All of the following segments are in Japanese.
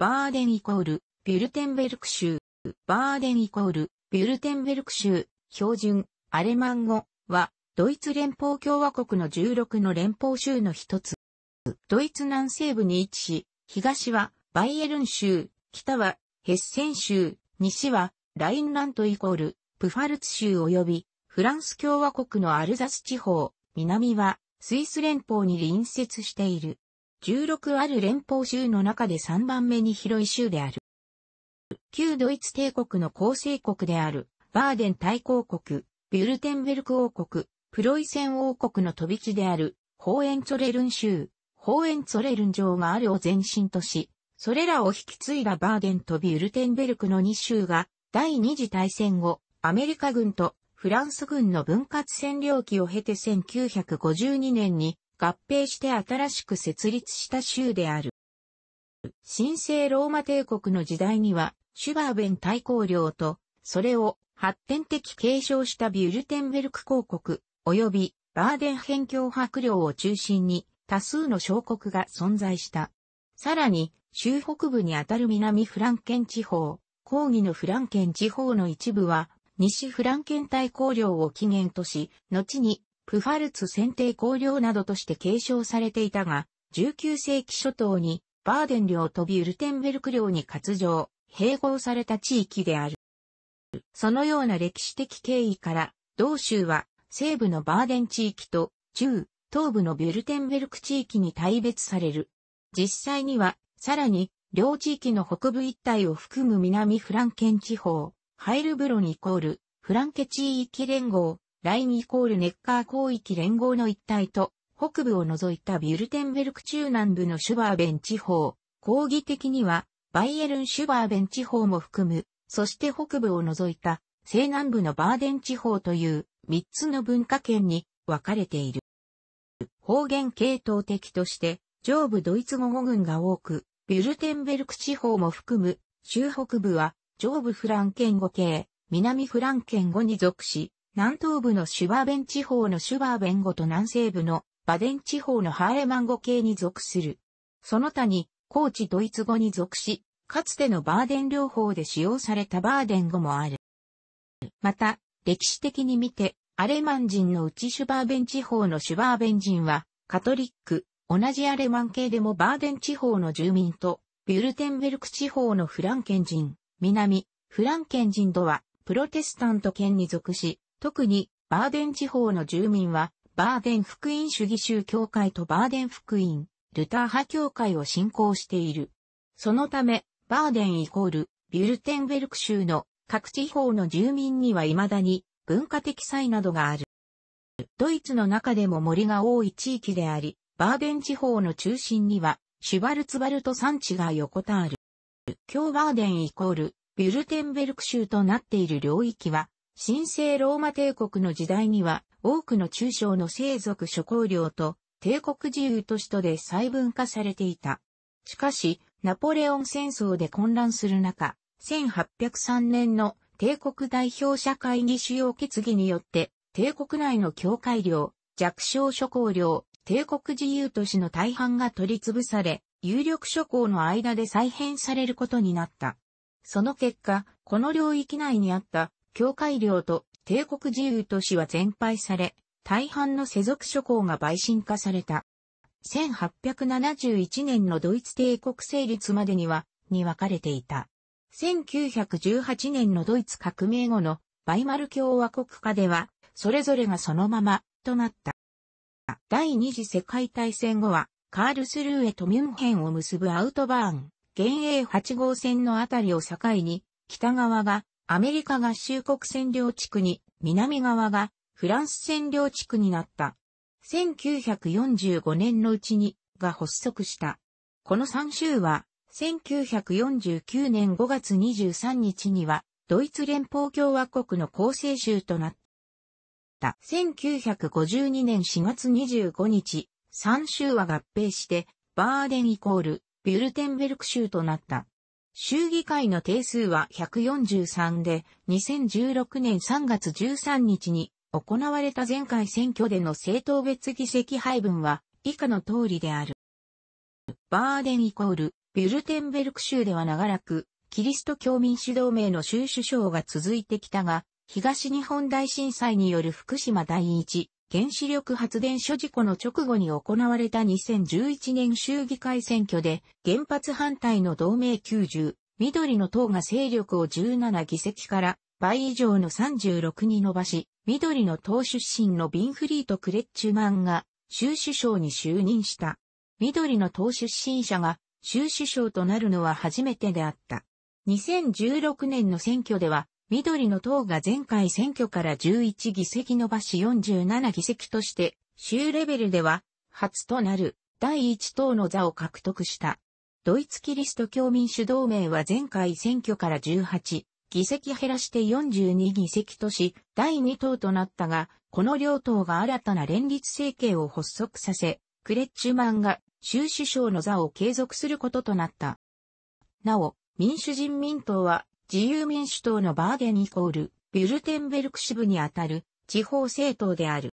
バーデンイコール、ビュルテンベルク州、バーデンイコール、ビュルテンベルク州、標準、アレマン語は、ドイツ連邦共和国の16の連邦州の一つ。ドイツ南西部に位置し、東はバイエルン州、北はヘッセン州、西はラインラントイコール、プファルツ州及び、フランス共和国のアルザス地方、南はスイス連邦に隣接している。16ある連邦州の中で3番目に広い州である。旧ドイツ帝国の構成国である、バーデン大公国、ビュルテンベルク王国、プロイセン王国の飛び地である、ホーエンツォレルン州、ホーエンツォレルン城があるを前身とし、それらを引き継いだバーデンとビュルテンベルクの2州が、第二次大戦後、アメリカ軍とフランス軍の分割占領期を経て1952年に合併して新しく設立した州である。神聖ローマ帝国の時代には、シュバーベン大公領と、それを発展的継承したビュルテンベルク公国、及びバーデン辺境白伯領を中心に多数の小国が存在した。さらに、州北部にあたる南フランケン地方、抗議のフランケン地方の一部は、西フランケン大公領を起源とし、後にプファルツ選定公領などとして継承されていたが、19世紀初頭にバーデン領とビュルテンベルク領に割譲、併合された地域である。そのような歴史的経緯から、同州は西部のバーデン地域と中、東部のビュルテンベルク地域に大別される。実際には、さらに、両地域の北部一帯を含む南フランケン地方、ハイルブロニコール、フランケ地域連合、ラインイコールネッカー広域連合の一帯と、北部を除いたビュルテンベルク中南部のシュバーベン地方、抗議的には、バイエルン・シュバーベン地方も含む、そして北部を除いた西南部のバーデン地方という3つの文化圏に分かれている。方言系統的として、上部ドイツ語語群が多く、ビュルテンベルク地方も含む、州北部は上部フランケン語系、南フランケン語に属し、南東部のシュバーベン地方のシュバーベン語と南西部のバデン地方のハーレマン語系に属する。その他に、高知ドイツ語に属し、かつてのバーデン療法で使用されたバーデン語もある。また、歴史的に見て、アレマン人のうちシュバーベン地方のシュバーベン人は、カトリック、同じアレマン系でもバーデン地方の住民と、ビュルテンベルク地方のフランケン人、南、フランケン人とは、プロテスタント圏に属し、特にバーデン地方の住民は、バーデン福音主義宗教会とバーデン福音、ルター派教会を信仰している。そのため、バーデンイコール、ビュルテンベルク州の各地方の住民には未だに文化的祭などがある。ドイツの中でも森が多い地域であり、バーデン地方の中心には、シュバルツバルト山地が横たわる。今日バーデンイコール、ビュルテンベルク州となっている領域は、神聖ローマ帝国の時代には、多くの中小の生族諸公領と、帝国自由都市とで細分化されていた。しかし、ナポレオン戦争で混乱する中、1803年の帝国代表者会議主要決議によって、帝国内の教会領、弱小諸公領、帝国自由都市の大半が取り潰され、有力諸公の間で再編されることになった。その結果、この領域内にあった教会領と帝国自由都市は全廃され、大半の世俗諸侯が陪信化された。1871年のドイツ帝国成立までには、に分かれていた。1918年のドイツ革命後のバイマル共和国下では、それぞれがそのまま、となった。第二次世界大戦後は、カールスルーへとミュンヘンを結ぶアウトバーン、現営8号線のあたりを境に、北側がアメリカ合衆国占領地区に、南側がフランス占領地区になった。1945年のうちに、が発足した。この3州は、1949年5月23日には、ドイツ連邦共和国の構成州となった。1952年4月25日、3州は合併して、バーデンイコール、ビュルテンベルク州となった。衆議会の定数は143で、2016年3月13日に行われた前回選挙での政党別議席配分は以下の通りである。バーデンイコール、ビュルテンベルク州では長らく、キリスト教民主同盟の州首相が続いてきたが、東日本大震災による福島第一原子力発電所事故の直後に行われた2011年衆議会選挙で、原発反対の同盟90、緑の党が勢力を17議席から倍以上の36に伸ばし、緑の党出身のビンフリート・クレッチュマンが州首相に就任した。緑の党出身者が州首相となるのは初めてであった。2016年の選挙では緑の党が前回選挙から11議席伸ばし47議席として、州レベルでは、初となる第1党の座を獲得した。ドイツキリスト教民主同盟は前回選挙から18議席減らして42議席とし、第2党となったが、この両党が新たな連立政権を発足させ、クレッチュマンが州首相の座を継続することとなった。なお、民主人民党は自由民主党のバーゲンイコール、ビュルテンベルク支部にあたる地方政党である。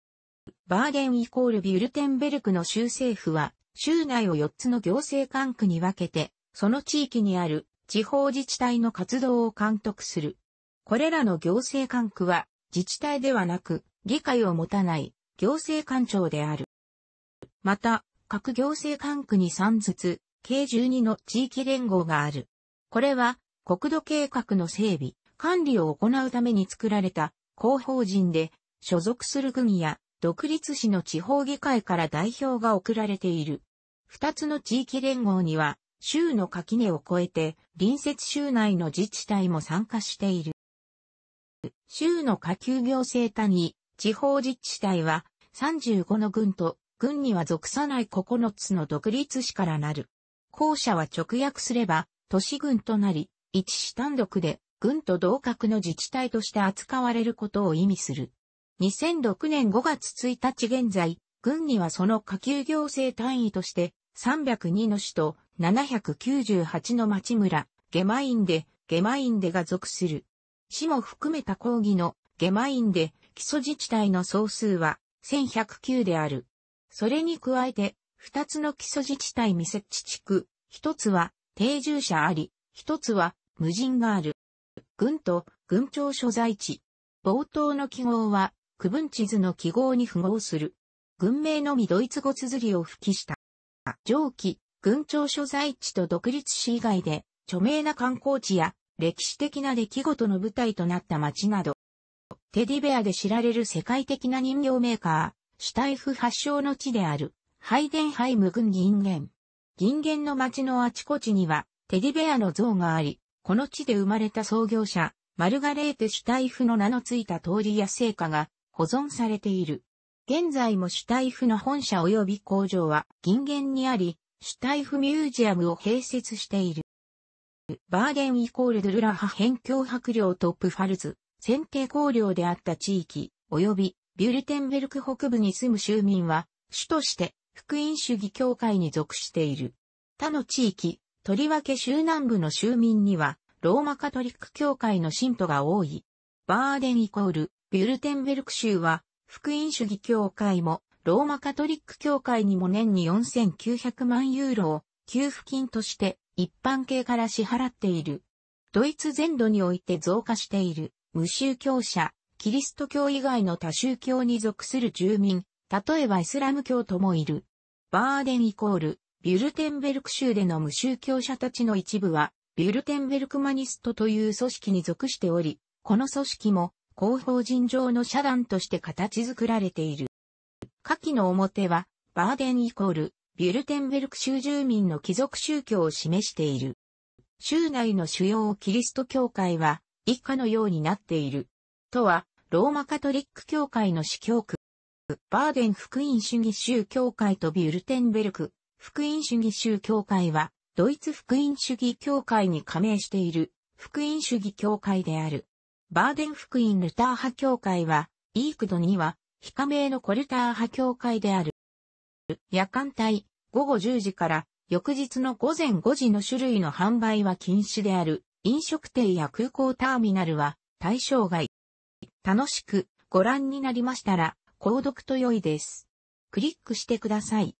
バーゲンイコールビュルテンベルクの州政府は、州内を4つの行政管区に分けて、その地域にある地方自治体の活動を監督する。これらの行政管区は、自治体ではなく、議会を持たない行政官庁である。また、各行政管区に3ずつ、計12の地域連合がある。これは、国土計画の整備、管理を行うために作られた広報人で、所属する組や独立市の地方議会から代表が送られている。二つの地域連合には、州の垣根を越えて、隣接州内の自治体も参加している。州の下級行政他に、地方自治体は、35の軍と、軍には属さない9つの独立市からなる。校舎は直訳すれば、都市軍となり、一市単独で、軍と同格の自治体として扱われることを意味する。2006年5月1日現在、軍にはその下級行政単位として、302の市と798の町村、下ンデ、で、下インでが属する。市も含めた抗議の下インで基礎自治体の総数は1109である。それに加えて、2つの基礎自治体未設置地区、1つは定住者あり、1つは無人がある。軍と軍庁所在地。冒頭の記号は、区分地図の記号に符合する。軍名のみドイツ語綴りを付記した。上記、軍庁所在地と独立市以外で、著名な観光地や歴史的な出来事の舞台となった街など、テディベアで知られる世界的な人形メーカー、シュタイフ発祥の地である、ハイデンハイム軍銀元。銀元の街のあちこちには、テディベアの像があり、この地で生まれた創業者、マルガレーテ・シュタイフの名のついた通りや成果が保存されている。現在もシュタイフの本社及び工場は銀元にあり、シュタイフミュージアムを併設している。バーデンイコールドゥルラハ辺境白領トップファルズ、選定工領であった地域、及びビュルテンベルク北部に住む州民は、主として福音主義教会に属している。他の地域、とりわけ州南部の州民には、ローマカトリック教会の信徒が多い。バーデンイコール、ビュルテンベルク州は、福音主義教会も、ローマカトリック教会にも年に4900万ユーロを給付金として一般系から支払っている。ドイツ全土において増加している無宗教者、キリスト教以外の多宗教に属する住民、例えばイスラム教徒もいる。バーデンイコール、ビュルテンベルク州での無宗教者たちの一部は、ビュルテンベルクマニストという組織に属しており、この組織も広報人上の社団として形作られている。下記の表は、バーデンイコール、ビュルテンベルク州住民の貴族宗教を示している。州内の主要キリスト教会は、以下のようになっている。とは、ローマカトリック教会の司教区。バーデン福音主義宗教会とビュルテンベルク、福音主義宗教会は、ドイツ福音主義教会に加盟している、福音主義教会である。バーデン福音ルター派教会は、イークドには、非加盟のコルター派教会である。夜間帯、午後10時から、翌日の午前5時の種類の販売は禁止である。飲食店や空港ターミナルは対象外。楽しくご覧になりましたら、購読と良いです。クリックしてください。